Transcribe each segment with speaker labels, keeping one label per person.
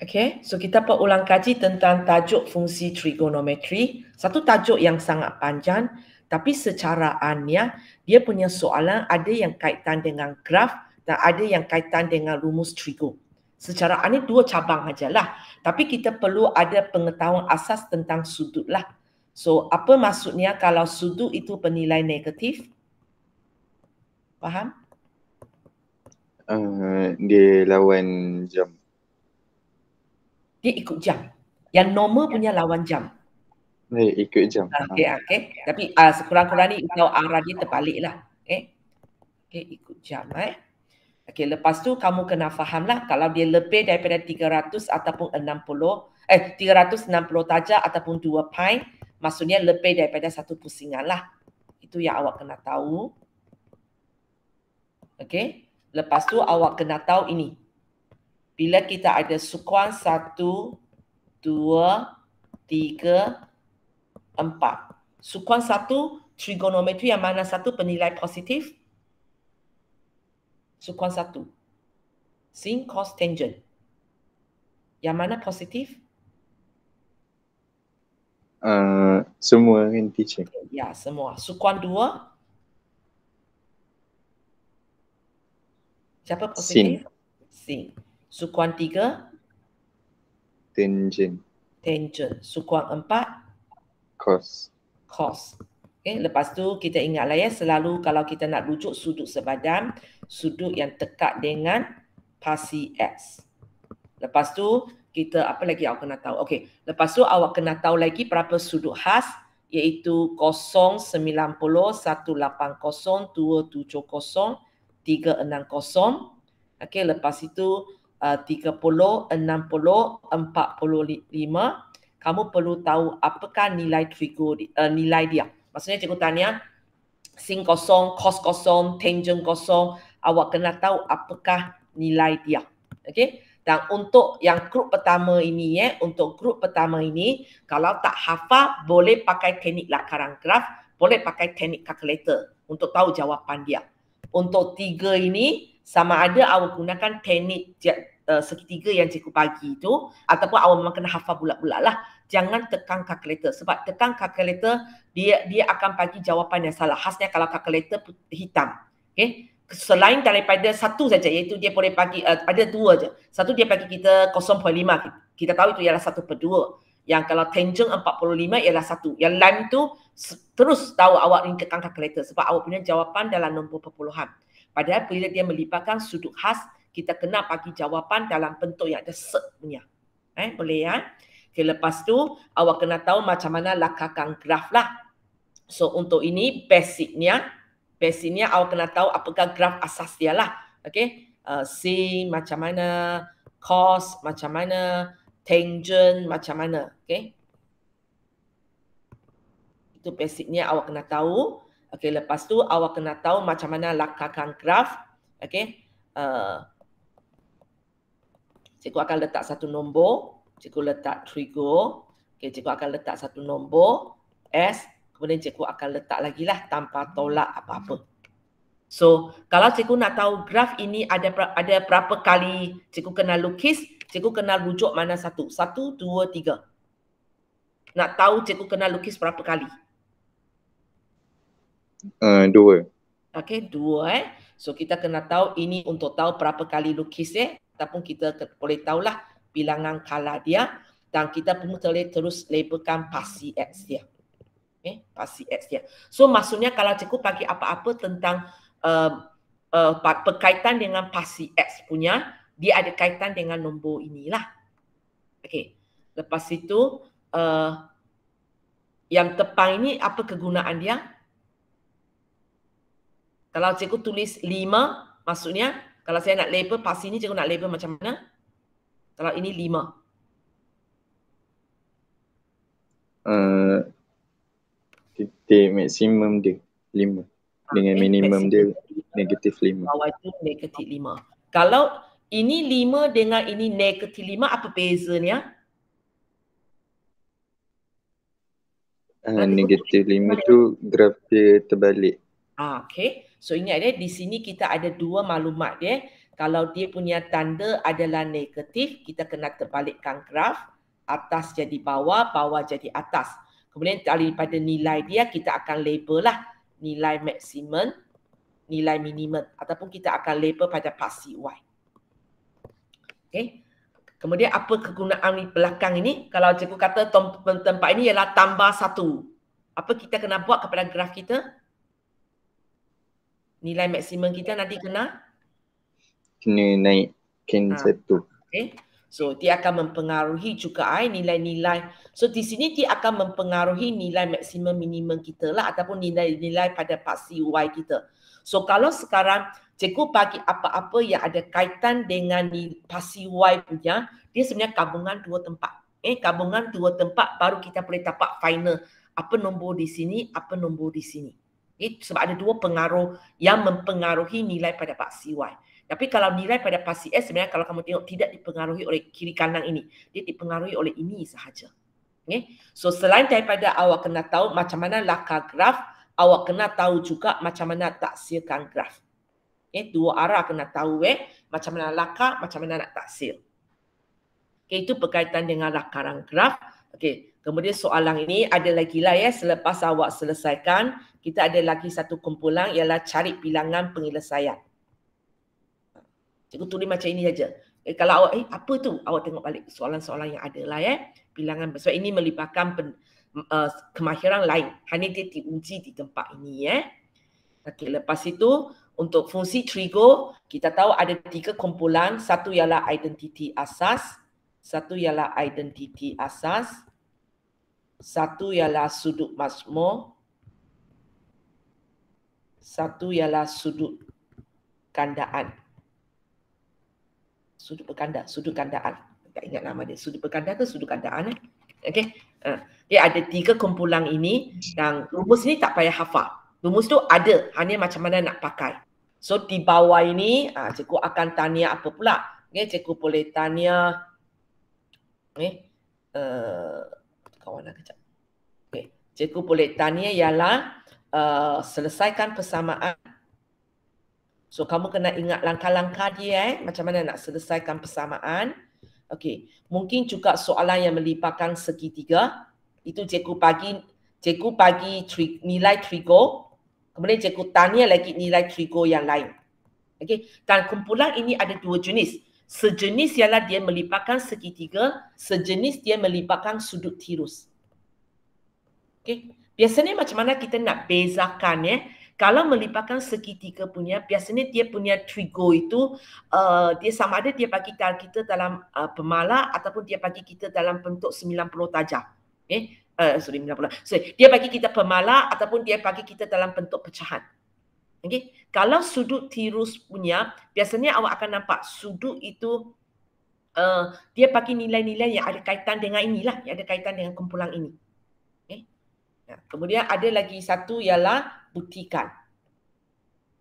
Speaker 1: Okay, so kita berulang kaji tentang tajuk fungsi trigonometri. Satu tajuk yang sangat panjang tapi secara anya dia punya soalan ada yang kaitan dengan graf dan ada yang kaitan dengan rumus trigo. Secara ini dua cabang lah, Tapi kita perlu ada pengetahuan asas tentang sudut lah. So apa maksudnya kalau sudut itu penilai negatif? Faham? Uh, dia lawan jam dia ikut jam. Yang normal ya. punya lawan jam. Hey, ikut jam. Okay, ah, okay. Ah. Tapi uh, sekurang-kurangnya kau arah dia terbalik lah. Okay. Okay, ikut jam eh. Okay, lepas tu kamu kena faham lah kalau dia lebih daripada 300 ataupun 60, eh 360 tajak ataupun 2 pint, maksudnya lebih daripada satu pusingan lah. Itu yang awak kena tahu. Okay, lepas tu awak kena tahu ini, bila kita ada sukuan satu, dua, tiga, empat. Sukuan satu, trigonometri yang mana satu penilai positif? Sukuan satu. Sin, cos, tangent. Yang mana positif? Uh, semua kan teacher. Ya, semua. Sukuan dua? Siapa positif? Sin. Sin. Sukuan tiga? Tangent. Tangent. Sukuan empat? Cos. Cos. Okay, lepas tu kita ingatlah ya, selalu kalau kita nak rujuk sudut sebadan, sudut yang tekat dengan pasi X. Lepas tu kita apa lagi awak kena tahu? Okey, lepas tu awak kena tahu lagi berapa sudut khas iaitu 090 180 270 360. Okey, lepas itu uh, 30, 60, 45, 45, kamu perlu tahu apakah nilai trigo uh, nilai dia. Maksudnya cikgu tanya sin kosong, cos kosong, tangent kosong, awak kena tahu apakah nilai dia. Okay. Dan untuk yang grup pertama ini ya, eh, untuk grup pertama ini kalau tak hafal boleh pakai teknik lakaran graf, boleh pakai teknik kalkulator untuk tahu jawapan dia. Untuk tiga ini sama ada awak gunakan teknik uh, eh, seketiga yang cikgu pagi tu ataupun awak memang kena hafal bulat-bulat lah jangan tekan kalkulator. sebab tekan kalkulator dia dia akan bagi jawapan yang salah khasnya kalau kalkulator hitam okey selain daripada satu saja iaitu dia boleh bagi uh, ada dua je satu dia bagi kita 0.5 kita tahu itu ialah satu per dua yang kalau tangent 45 ialah satu. Yang lain tu terus tahu awak ni tekan kalkulator sebab awak punya jawapan dalam nombor perpuluhan. Padahal bila dia melibatkan sudut khas, kita kena bagi jawapan dalam bentuk yang ada set punya. Eh, boleh ya? Okay, lepas tu awak kena tahu macam mana lakakan graf lah. So untuk ini basicnya, basicnya awak kena tahu apakah graf asas dia lah. Okay, uh, C macam mana, cos macam mana, tangent macam mana. Okay. Itu basicnya awak kena tahu. Okay, lepas tu awak kena tahu macam mana lakarkan graf. Okay. Uh, cikgu akan letak satu nombor. Cikgu letak trigo. Okay, cikgu akan letak satu nombor. S. Kemudian cikgu akan letak lagi lah tanpa tolak apa-apa. So, kalau cikgu nak tahu graf ini ada ada berapa kali cikgu kena lukis, cikgu kenal rujuk mana satu? Satu, dua, tiga. Nak tahu cikgu kenal lukis berapa kali? Uh, dua. Okey, dua eh. So kita kena tahu ini untuk tahu berapa kali lukis eh. Ataupun kita boleh tahulah bilangan kala dia. Dan kita pun boleh terus labelkan pasi X dia. Okey, pasi X dia. So maksudnya kalau cikgu bagi apa-apa tentang uh, uh, berkaitan dengan pasi X punya, dia ada kaitan dengan nombor inilah. Okey. Lepas itu uh, yang tepang ini apa kegunaan dia? Kalau cikgu tulis 5 maksudnya kalau saya nak label pas ini cikgu nak label macam mana? Kalau ini 5. Uh, eh, titik maksimum dia 5 dengan ah, minimum dia negatif lima. Bawah itu negatif lima. Kalau ini lima dengan ini negatif lima apa bezanya? Uh, negatif lima tu graf dia terbalik. Ah, okay. So ingat dia ya, di sini kita ada dua maklumat dia. Ya. Kalau dia punya tanda adalah negatif, kita kena terbalikkan graf. Atas jadi bawah, bawah jadi atas. Kemudian daripada nilai dia, kita akan label lah nilai maksimum, nilai minimum. Ataupun kita akan label pada pasti Y. Okay. Kemudian apa kegunaan ni belakang ini? Kalau cikgu kata tempat ini ialah tambah satu. Apa kita kena buat kepada graf kita? Nilai maksimum kita nanti kena? Kena naikkan ha. Ah, satu. Okay. So dia akan mempengaruhi juga eh, nilai-nilai. So di sini dia akan mempengaruhi nilai maksimum minimum kita lah ataupun nilai-nilai pada paksi Y kita. So kalau sekarang cikgu bagi apa-apa yang ada kaitan dengan ni pasi Y punya, dia sebenarnya gabungan dua tempat. Eh, gabungan dua tempat baru kita boleh dapat final. Apa nombor di sini, apa nombor di sini. Eh, sebab ada dua pengaruh yang mempengaruhi nilai pada pasi Y. Tapi kalau nilai pada pasi S sebenarnya kalau kamu tengok tidak dipengaruhi oleh kiri kanan ini. Dia dipengaruhi oleh ini sahaja. Okay. So selain daripada awak kena tahu macam mana lakar graf, awak kena tahu juga macam mana taksirkan graf. Okay, eh, dua arah kena tahu eh. Macam mana laka, macam mana nak taksir. Okay, itu berkaitan dengan lakaran graf. Okay, kemudian soalan ini ada lagi lah ya. Selepas awak selesaikan, kita ada lagi satu kumpulan ialah cari bilangan penyelesaian. Cikgu tulis macam ini saja. Eh, kalau awak, eh, apa tu? Awak tengok balik soalan-soalan yang ada lah ya. Bilangan, sebab ini melibatkan pen, uh, kemahiran lain. Hanya dia diuji di tempat ini ya. Okay, lepas itu untuk fungsi trigger kita tahu ada tiga kumpulan satu ialah identiti asas satu ialah identiti asas satu ialah sudut masmo, satu ialah sudut kandaan sudut berkanda sudut kandaan tak ingat nama dia sudut berkanda ke sudut kandaan eh okey uh, ha. okay, ada tiga kumpulan ini dan rumus ni tak payah hafal. Rumus tu ada hanya macam mana nak pakai. So di bawah ini uh, cikgu akan tanya apa pula. Okay, cikgu boleh tanya okay, uh, eh, kawan nak kejap. Okay, cikgu boleh tanya ialah uh, selesaikan persamaan. So kamu kena ingat langkah-langkah dia eh. Macam mana nak selesaikan persamaan. Okey, mungkin juga soalan yang melibatkan segitiga itu cikgu bagi cikgu bagi tri, nilai trigo kemudian cikgu tanya lagi nilai trigo yang lain. Okey, dan kumpulan ini ada dua jenis. Sejenis ialah dia melibatkan segitiga, sejenis dia melibatkan sudut tirus. Okey, biasanya macam mana kita nak bezakan ya? Kalau melibatkan segitiga punya, biasanya dia punya trigo itu uh, dia sama ada dia bagi kita dalam uh, pemala ataupun dia bagi kita dalam bentuk 90 tajam. okay? Eh, sorry, minta dia bagi kita pemala ataupun dia bagi kita dalam bentuk pecahan. Okay? Kalau sudut tirus punya, biasanya awak akan nampak sudut itu uh, dia bagi nilai-nilai yang ada kaitan dengan inilah, yang ada kaitan dengan kumpulan ini. Okay? Nah, ya, kemudian ada lagi satu ialah butikan.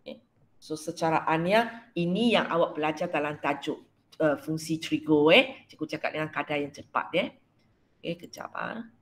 Speaker 1: Okay? So secara anya ini yang awak belajar dalam tajuk uh, fungsi trigo eh. Cikgu cakap dengan kadar yang cepat eh. Okay, kejap ah. Ha.